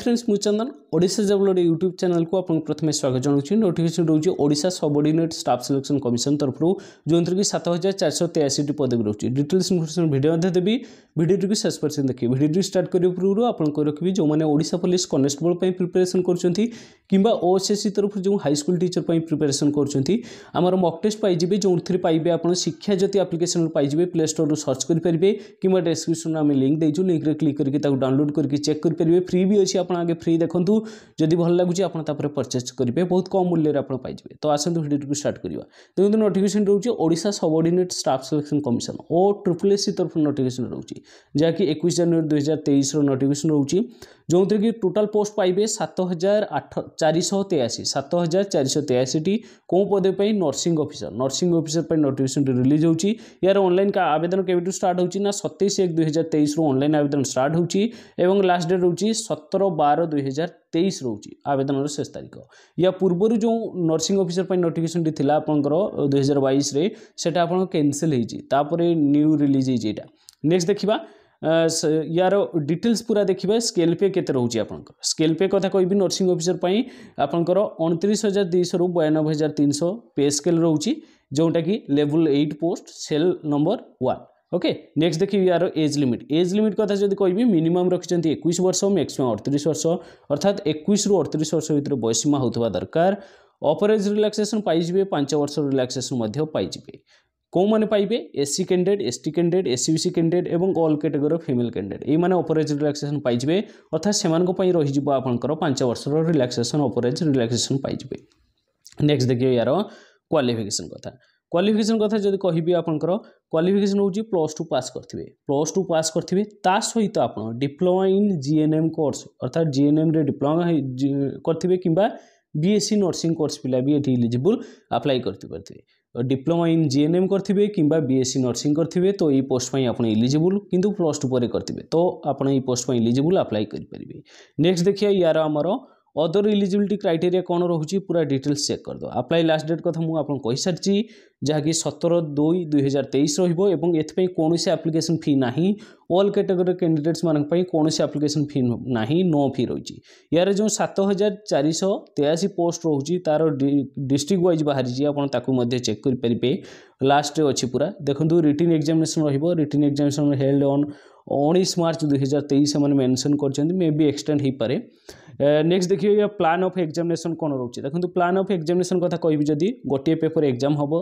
friends ମୁଁ ଚନ୍ଦନ Odisha ଜବଲର YouTube ଚ୍ୟାନେଲକୁ ଆପଣଙ୍କୁ ପ୍ରଥମେ ସ୍ୱାଗତ ଜଣାଉଛି ନୋଟିଫିକେସନ୍ ରହୁଛି Odisha subordinate staff selection commission ତରଫରୁ ଯେଉଁଥିରେକି ସାତ ହଜାର ଚାରିଶହ ତେୟାଅଶୀଟି ପଦବୀ ରହୁଛି ଡିଟେଲ୍ସ ଇନଫର୍ମେସନ୍ ଭିଡ଼ିଓ ମଧ୍ୟ ଦେବି ଭିଡ଼ିଓଟିକୁ ଶେଷ ପର୍ଯ୍ୟନ୍ତ ଦେଖିବେ ଭିଡ଼ିଓଟି ଷ୍ଟାର୍ଟ କରିବା ପୂର୍ବରୁ ଆପଣଙ୍କୁ ରଖିବି ଯେଉଁମାନେ ଓଡ଼ିଶା ପୋଲିସ କନେଷ୍ଟବଳ ପାଇଁ ପ୍ରିପାରେସନ୍ କରୁଛନ୍ତି କିମ୍ବା ଓଏସ୍ଏସ୍ସି ତରଫରୁ ଯେଉଁ ହାଇସ୍କୁଲ ଟିଚର ପାଇଁ ପ୍ରିପାରେସନ୍ କରୁଛନ୍ତି ଆମର ମକ୍ ଟେଷ୍ଟ ପାଇଯିବେ ଯେଉଁଥିରେ ପାଇବେ ଆପଣ ଶିକ୍ଷା ଜ୍ୟୋତି ଆପ୍ଲିକେସନ୍ରୁ ପାଇଯିବେ ପ୍ଲେ ଷ୍ଟୋର୍ରୁ ସର୍ଚ୍ଚ କରିପାରିବେ କିମ୍ବା ଡେସ୍କ୍ରିପ୍ସନ୍ରେ ଆମେ ଲିଙ୍କ୍ ଦେଇଛୁ ଲିଙ୍କ୍ରେ କ୍ଲିକ୍ କରିକି ତାକୁ ଡାଉନଲୋଡ଼ କରିକି ଚେକ୍ କରିପାରିବେ ଫ୍ରି ବି ଅଛି ଆପଣ ଆଗେ ଫ୍ରି ଦେଖନ୍ତୁ ଯଦି ଭଲ ଲାଗୁଛି ଆପଣ ତାପରେ ପରଚେଜ୍ କରିବେ ବହୁତ କମ୍ ମୂଲ୍ୟରେ ଆପଣ ପାଇଯିବେ ତ ଆସନ୍ତୁ ଭିଡ଼ିଓଟିକୁ ଷ୍ଟାର୍ଟ କରିବା ଦେଖନ୍ତୁ ନୋଟିଫିକେସନ୍ ରହୁଛି Odisha subordinate staff selection commission O triple SC ତରଫରୁ ନୋଟିଫିକେସନ୍ ରହୁଛି ଯାହାକି ଏକୋଇଶ ଜାନୁଆରୀ ଦୁଇହଜାର ତେଇଶର ନୋଟିଫିକେସନ୍ ରହୁଛି जो थी कि टोटाल पोस्ट पाइबे सत हजार आठ चारिश तेयासी सत हजार चारश तेयासी टी कौ पदवीपाई नर्सी अफिसर नर्सी अफिसर पर नोटिकेसन रिलीज होती यार अनल का आवेदन केवट स्टार्ट हो सतैश एक दुईार तेईस अनल आवेदन स्टार्ट हो लास्ट डेट रोच सतर बार दुई तेईस रोच आवेदन शेष तारीख या पूर्व जो नर्सी अफिसर पर नोटिकेसन टी आप दुई हजार बैस कैनसल होती न्यू रिलीज होटा नेक्स्ट देखा यार डिटेल्स पूरा देखिए स्केल पे के स्केल पे कथा कह नर्सी अफिसर पर आपंकर अणतीस हजार दुईश रु बयानबे हजार तीन सौ पे स्केल रोचे जोटा कि लेवल एट पोस्ट सेल नंबर वन ओके नेक्स्ट देखिए यार एज लिमिट एज लिमिट कथा जब कह मिनिमम रखिंट एक वर्ष मैक्सीम अड़तीस वर्ष अर्थात एक अड़तीस वर्ष भितर बयसीमा होता दरकार अपर एज रिलाक्सेसन पाइबे पांच वर्ष रिलाक्सेसन पाइबे কেউমানে পাইবে SC candidate ST candidate SEBC candidate এবং অল ক্যাটেগোরির ফিমেল ক্যান্ডিডেট এইমানে অপরেজ রিল্যাক্সেসন পাইবে অর্থাৎ সে রহিযোগ আপনার পাঁচ বর্ষর রিল্যাক্সেসন অপরেজ রিল্যাক্সেসন পাইবে নেক্সট দেখবে ইয়ার କ୍ୱାଲିଫିକେସନ୍ କଥା କ୍ୱାଲିଫିକେସନ୍ କଥା ଯଦି କହିବି ଆପଣଙ୍କର କ୍ୱାଲିଫିକେସନ୍ ହେଉଛି ପ୍ଲସ୍ ଟୁ ପାସ୍ କରିଥିବେ ପ୍ଲସ୍ ଟୁ ପାସ୍ କରିଥିବେ ତା ସହିତ ଆପଣ diploma in G N M course ଅର୍ଥାৎ ଜି ଏନ୍ ଏମ୍ରେ ଡିପ୍ଲୋମା କରିଥିବେ କିମ୍ବା ବିଏସ୍ସି ନର୍ସିଂ କୋର୍ସ ପିଲା ବି ଏଠି ଇଲିଜିବୁଲ୍ ଆପ୍ଲାଏ କରିପାରିଥିବେ diploma in G N M କରିଥିବେ କିମ୍ବା ବି ଏସ୍ ସି ନର୍ସିଂ କରିଥିବେ ତ ଏଇ ପୋଷ୍ଟ ପାଇଁ ଆପଣ ଇଲିଜିବୁଲ୍ କିନ୍ତୁ ପ୍ଲସ୍ ଟୁ ପରେ କରିଥିବେ ତ ଆପଣ ଏଇ ପୋଷ୍ଟ ପାଇଁ ଇଲିଜିବୁଲ୍ ଆପ୍ଲାଏ କରିପାରିବେ ନେକ୍ସଟ ଦେଖିବା ୟାର ଆମର ଅଦର ଇଲିଜିବିଲିଟି କ୍ରାଇଟେରିଆ କ'ଣ ରହୁଛି ପୁରା ଡିଟେଲ୍ସ ଚେକ୍ କରିଦେବା ଆପ୍ଲାଏ ଲାଷ୍ଟ ଡେଟ୍ କଥା ମୁଁ ଆପଣଙ୍କୁ କହିସାରିଛି ଯାହାକି ସତର ଦୁଇ ଦୁଇହଜାର ତେଇଶ ରହିବ ଏବଂ ଏଥିପାଇଁ କୌଣସି ଆପ୍ଲିକେସନ୍ ଫି ନାହିଁ ଅଲ୍ କ୍ୟାଟେଗୋରୀ କ୍ୟାଣ୍ଡିଡେଟ୍ସମାନଙ୍କ ପାଇଁ କୌଣସି ଆପ୍ଲିକେସନ୍ ଫି ନାହିଁ ନୋ ଫି ରହିଛି ଏହାର ଯେଉଁ ସାତ ହଜାର ଚାରିଶହ ତେୟାଅଶୀ ପୋଷ୍ଟ ରହୁଛି ତା'ର ଡିଷ୍ଟ୍ରିକ୍ଟ ୱାଇଜ୍ ବାହାରିଛି ଆପଣ ତାକୁ ମଧ୍ୟ ଚେକ୍ କରିପାରିବେ ଲାଷ୍ଟରେ ଅଛି ପୁରା ଦେଖନ୍ତୁ ରିଟିନ୍ ଏକ୍ଜାମିନେସନ୍ ରହିବ ରିଟିନ୍ ଏକ୍ଜାମିନେସନ୍ ହେଲ୍ଡ ଅନ୍ ଉଣେଇଶ ମାର୍ଚ୍ଚ ଦୁଇହଜାର ତେଇଶ ସେମାନେ ମେନ୍ସନ୍ କରିଛନ୍ତି ମେ ବି ଏକ୍ସଟେଣ୍ଡ ହୋଇପାରେ ନେକ୍ସଟ ଦେଖିବେ ପ୍ଲାନ୍ ଅଫ୍ ଏକ୍ଜାମିନେସନ୍ କ'ଣ ରହୁଛି ଦେଖନ୍ତୁ ପ୍ଲାନ୍ ଅଫ୍ ଏକ୍ଜାମିନେସନ୍ କଥା କହିବି ଯଦି ଗୋଟିଏ ପେପର୍ ଏକ୍ଜାମ୍ ହେବ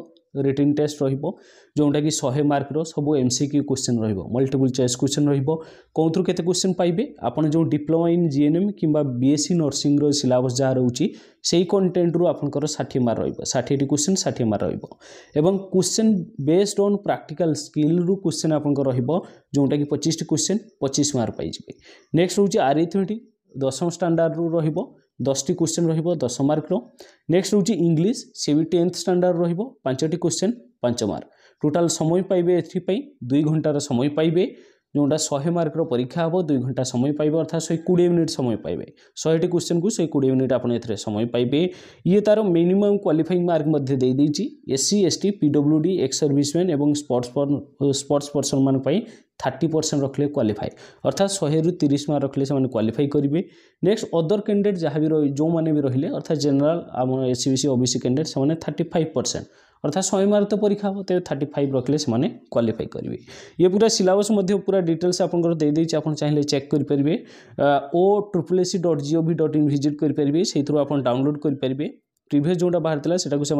ରିଟିନ୍ ଟେଷ୍ଟ ରହିବ ଯେଉଁଟାକି ଶହେ ମାର୍କର ସବୁ ଏମ୍ ସି କ୍ୟୁ କୋଶ୍ଚିନ୍ ରହିବ ମଲ୍ଟିପୁଲ୍ ଚଏସ୍ କୋଶ୍ଚିନ୍ ରହିବ କେଉଁଥିରୁ କେତେ କୋଶ୍ଚିନ୍ ପାଇବେ ଆପଣ ଯେଉଁ diploma in G N M କିମ୍ବା ବି ଏସ୍ ସି ନର୍ସିଂର ସିଲାବସ୍ ଯାହା ରହୁଛି ସେଇ କଣ୍ଟେଣ୍ଟରୁ ଆପଣଙ୍କର ଷାଠିଏ ମାର୍କ ରହିବ ଷାଠିଏଟି କୋଶ୍ଚିନ୍ ଷାଠିଏ ମାର୍କ ରହିବ ଏବଂ କୋଶ୍ଚିନ୍ ବେସ୍ଡ ଅନ୍ ପ୍ରାକ୍ଟିକାଲ ସ୍କିଲ୍ରୁ କୋଶ୍ଚିନ୍ ଆପଣଙ୍କର ରହିବ ଯେଉଁଟାକି ପଚିଶଟି କୋଶ୍ଚିନ୍ ପଚିଶ ମାର୍କ ପାଇଯିବେ ନେକ୍ସଟ ହେଉଛି ଆରିଥମେଟିକ୍ ଦଶମ ଷ୍ଟାଣ୍ଡାର୍ଡ଼ରୁ ରହିବ ଦଶଟି କ୍ୱେଶ୍ଚିନ୍ ରହିବ ଦଶ ମାର୍କର ନେକ୍ସଟ୍ ହେଉଛି ଇଂଲିଶ ସେ ବି ଟେନ୍ଥ ଷ୍ଟାଣ୍ଡାର୍ଡ଼ ରହିବ ପାଞ୍ଚଟି କ୍ୱେଶ୍ଚିନ୍ ପାଞ୍ଚ ମାର୍କ ଟୋଟାଲ୍ ସମୟ ପାଇବେ ଏଥିପାଇଁ ଦୁଇ ଘଣ୍ଟାର ସମୟ ପାଇବେ जोटा शहे मार्क परीक्षा हे दुई घंटा समय पाइबे अर्थात शहे कोड़े मिनिट समय पाए शहेट क्वेश्चन को शहे कोड़े मिनिट आपर समय पाए ये तार minimum qualifying mark SC S T PW D ex serviceman और स्पोर्ट्स स्पोर्ट्स पर्सन मैं थर्टी परसेंट रखिले क्वाफाए अर्थात शहे रु तीस मार्क रखिले से क्वाफाई करेंगे नेक्स्ट अदर कैंडिडेट जहाँ भी रही जो मैंने भी रही अर्थात जेनेल एस सी ओ सी कैंडिडेट से थर्टिफाइव परसेंट অর্থাৎ শহে মার্ক পরীক্ষা হব তেমন থার্টি ফাইভ রখলে সে কোয়ালিফাই করবে ইয়ে পুরা সিলাবস পুরা ডিটেলস আপনার দিয়েছি আপনার চাইলে চেক করে পেয়ে O triple SC dot gov dot in visit করে পেয়ে সেই থ্রু আপনার ডাউনলোড করে পেয়ে প্রিভিয়স যেটা বাহারি সেটাকে সে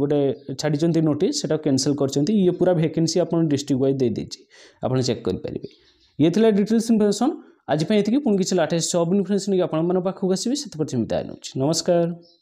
গোটে ছাড়ি নোটিস সেটা ক্যানসেল করছেন ইয়ে পুরা ভ্যাকেন্সি ইয়ে আপনার ডিস্ট্রিক্ট ওয়াইজ দিয়ে দিয়েছি আপনার চেক করে পেয়ে ইয়ে লা ডিটেলস ইনফরমেশন আজপাই এটি পুঁ কিছু লাটেস্ট জব ইনফরমেশন আপনার পাখক আসবে সেতপর সেমি আয় নমস্কার